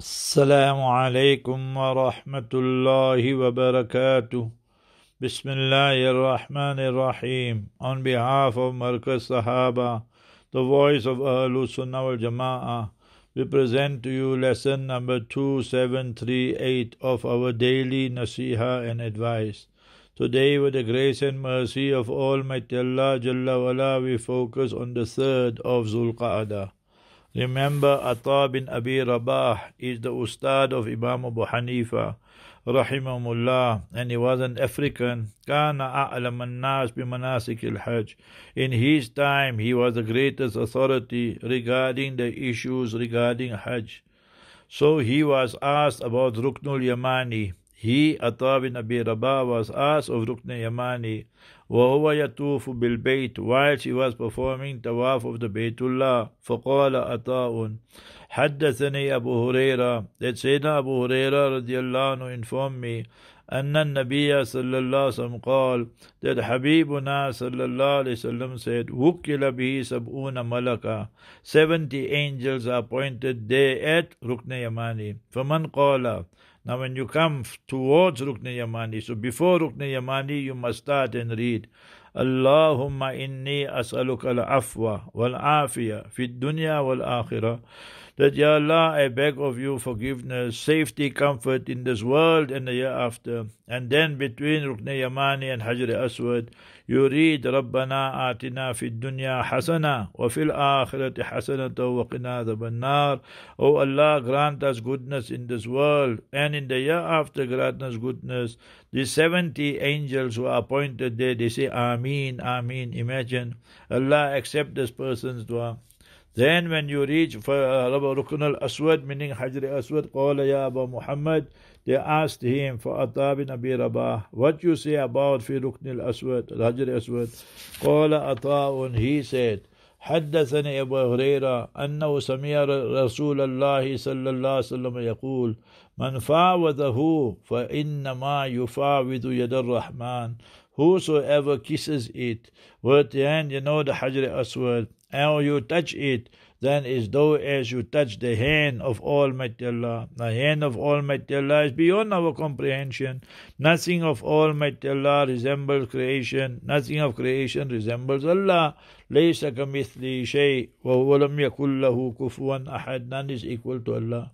السلام عليكم ورحمة الله وبركاته بسم الله الرحمن الرحيم On behalf of Markaz Sahaba, the voice of Ahlul Sunnah wal Jama'ah, we present to you lesson number 2738 of our daily Nasiha and advice. Today, with the grace and mercy of Almighty Allah Jalla wala, we focus on the third of Zulqa'adah. Remember, Atta bin Abi Rabah is the ustad of Imam Abu Hanifa, rahimahullah, and he was an African. Kana al-hajj. In his time, he was the greatest authority regarding the issues regarding Hajj. So he was asked about Ruknul Yamani, he, Atta bin Abi Rabah, was asked of Rukn Yamani, وَهُوَ يَطُوفُ بِالْبَيْتِ while she was performing tawaf of the Baytullah. فَقَالَ أَطَاءٌ حَدَّثَنِي أَبُو هُرَيْرَةَ That Sayyidina Abu Huraira radiallahu anhu informed me أن النبي صلى الله عليه وسلم قال that حبيبنا صلى الله عليه وسلم said وكل به سبعون ملكا 70 angels are appointed there at ركن يماني فمن قال now, when you come towards rukn Rukni Yamani, so before rukn Rukni Yamani, you must start and read. Allahumma inni as'aluka al-afwa wal-afiyah fi dunya wal-akhirah that Ya Allah, I beg of you forgiveness, safety, comfort in this world and the year after. And then between Rukni Yamani and Hajr Aswad, you read Rabbana Atina Fid Dunya Hasana, wa fil حسنة وقنا عذاب النار Oh Allah grant us goodness in this world and in the year after grant us goodness The 70 angels who are appointed there they say "Amin, Amin." Imagine Allah accept this person's dua then when you reach Rukn al-Aswad, meaning Hajr aswad Qala ya Abu Muhammad, they asked him for Atta bin Abi Rabah, what you say about fi Rukn al-Aswad, Hajr aswad Qala Atta'un, he said, حدثني أبو هريرة أنه سمع رسول الله صلى الله عليه وسلم يقول من فاوضه فإنما يفاوض يد الرحمن whosoever kisses it the end, you know the حجر أسود how you touch it, then is though as you touch the hand of Almighty Allah. The hand of Almighty Allah is beyond our comprehension. Nothing of Almighty Allah resembles creation. Nothing of creation resembles Allah. ليس كمثله شيء وهو لم يكن له كفوا أحد. None is equal to Allah.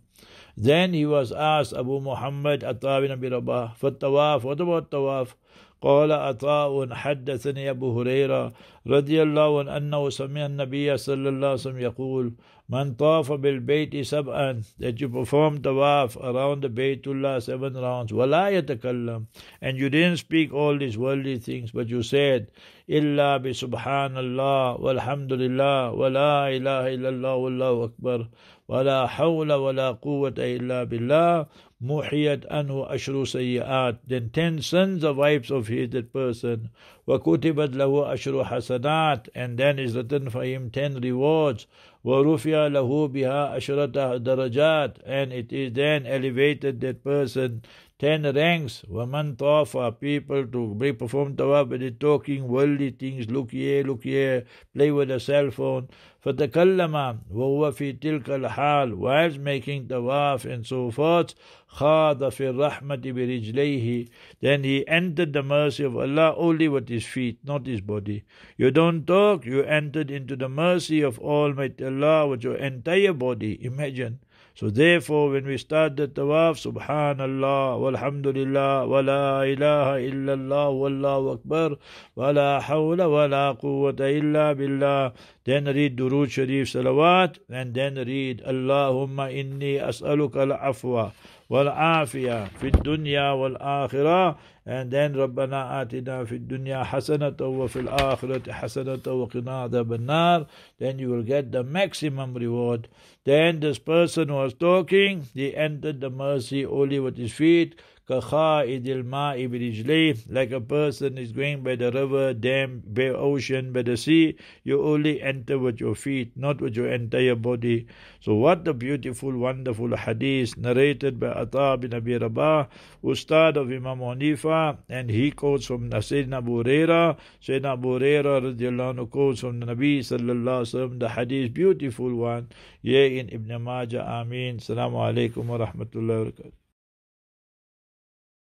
Then he was asked, Abu Muhammad Attabi Nabi Rabah, for tawaf, what about tawaf? قال عطاء حدثني أبو هريرة رضي الله عنه أنه سمع النبي صلى الله عليه وسلم يقول من طاف بالبيت سبعا that you perform tawaf around the Baytullah seven rounds ولا يتكلم and you didn't speak all these worldly things but you said إلا بسبحان الله والحمد لله ولا إله إلا الله والله أكبر ولا حول ولا قوة إلا بالله anhu ashru sayyat then ten sons are wives of his that person wakutibat lahu ashru hasanat and then is written for him ten rewards Wa warufya lahu biha ashrata darajat and it is then elevated that person ten ranks were meant off for people to be performed about with the talking worldly things, look here, look here, play with a cell phone. For فتكلم وهو في تلك الحال was making tawaf and so forth خاض في الرحمة برجليه then he entered the mercy of Allah only with his feet not his body you don't talk you entered into the mercy of Almighty Allah with your entire body imagine So therefore, when we start the tawaf, Subhanallah, walhamdulillah, wa la ilaha illallah, wallahu akbar, wa la hawla wa la quwwata illa billah. then read Durood Sharif Salawat, and then read Allahumma inni as'aluka al-afwa wal afiya fi dunya wal-akhirah, and then Rabbana atina fi dunya hasanata wa fil akhirati hasanata wa qinada adhaban then you will get the maximum reward. Then this person was talking, he entered the mercy only with his feet, like a person is going by the river, dam, by ocean, by the sea. You only enter with your feet, not with your entire body. So what a beautiful, wonderful hadith narrated by Atta bin Abi Rabah, Ustad of Imam Hanifa, and he quotes from Sayyidina Abu Huraira. Sayyidina Abu Huraira quotes from the Nabi sallallahu alaihi wasallam, the hadith, beautiful one. Yeah, in Ibn Majah. Ameen. Assalamu alaikum wa rahmatullahi wa barakatuh.